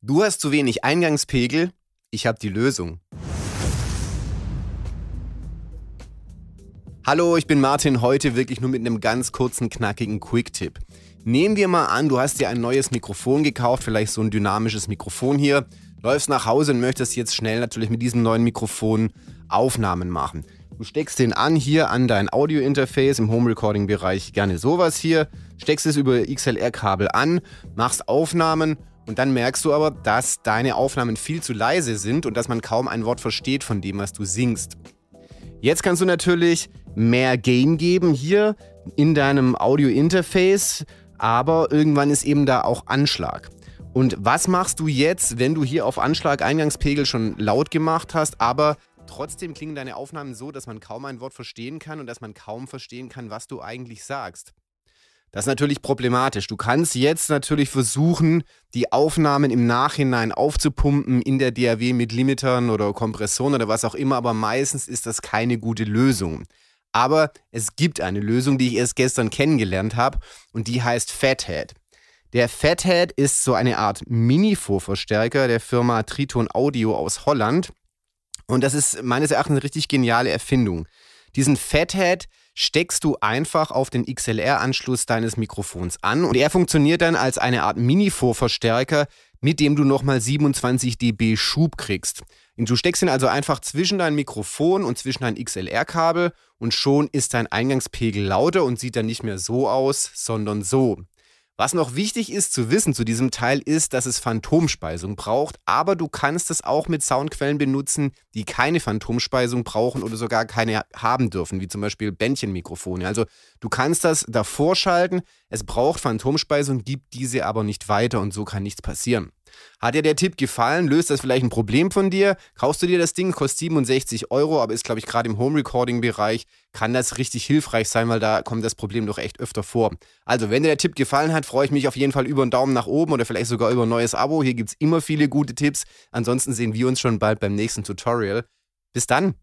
Du hast zu wenig Eingangspegel, ich habe die Lösung. Hallo, ich bin Martin, heute wirklich nur mit einem ganz kurzen, knackigen Quick-Tipp. Nehmen wir mal an, du hast dir ein neues Mikrofon gekauft, vielleicht so ein dynamisches Mikrofon hier, läufst nach Hause und möchtest jetzt schnell natürlich mit diesem neuen Mikrofon Aufnahmen machen. Du steckst den an hier an dein Audio-Interface im Home-Recording-Bereich, gerne sowas hier, steckst es über XLR-Kabel an, machst Aufnahmen und dann merkst du aber, dass deine Aufnahmen viel zu leise sind und dass man kaum ein Wort versteht von dem, was du singst. Jetzt kannst du natürlich mehr Gain geben hier in deinem Audio-Interface, aber irgendwann ist eben da auch Anschlag. Und was machst du jetzt, wenn du hier auf Anschlag Eingangspegel schon laut gemacht hast, aber trotzdem klingen deine Aufnahmen so, dass man kaum ein Wort verstehen kann und dass man kaum verstehen kann, was du eigentlich sagst? Das ist natürlich problematisch. Du kannst jetzt natürlich versuchen, die Aufnahmen im Nachhinein aufzupumpen in der DAW mit Limitern oder Kompressoren oder was auch immer, aber meistens ist das keine gute Lösung. Aber es gibt eine Lösung, die ich erst gestern kennengelernt habe und die heißt Fathead. Der Fathead ist so eine Art Mini-Vorverstärker der Firma Triton Audio aus Holland und das ist meines Erachtens eine richtig geniale Erfindung. Diesen Fathead steckst du einfach auf den XLR-Anschluss deines Mikrofons an und er funktioniert dann als eine Art Mini-Vorverstärker, mit dem du nochmal 27 dB Schub kriegst. du steckst ihn also einfach zwischen dein Mikrofon und zwischen dein XLR-Kabel und schon ist dein Eingangspegel lauter und sieht dann nicht mehr so aus, sondern so. Was noch wichtig ist zu wissen zu diesem Teil ist, dass es Phantomspeisung braucht, aber du kannst es auch mit Soundquellen benutzen, die keine Phantomspeisung brauchen oder sogar keine haben dürfen, wie zum Beispiel Bändchenmikrofone. Also du kannst das davor schalten, es braucht Phantomspeisung, gibt diese aber nicht weiter und so kann nichts passieren. Hat dir der Tipp gefallen? Löst das vielleicht ein Problem von dir? Kaufst du dir das Ding? Kostet 67 Euro, aber ist, glaube ich, gerade im Home-Recording-Bereich kann das richtig hilfreich sein, weil da kommt das Problem doch echt öfter vor. Also, wenn dir der Tipp gefallen hat, freue ich mich auf jeden Fall über einen Daumen nach oben oder vielleicht sogar über ein neues Abo. Hier gibt es immer viele gute Tipps. Ansonsten sehen wir uns schon bald beim nächsten Tutorial. Bis dann!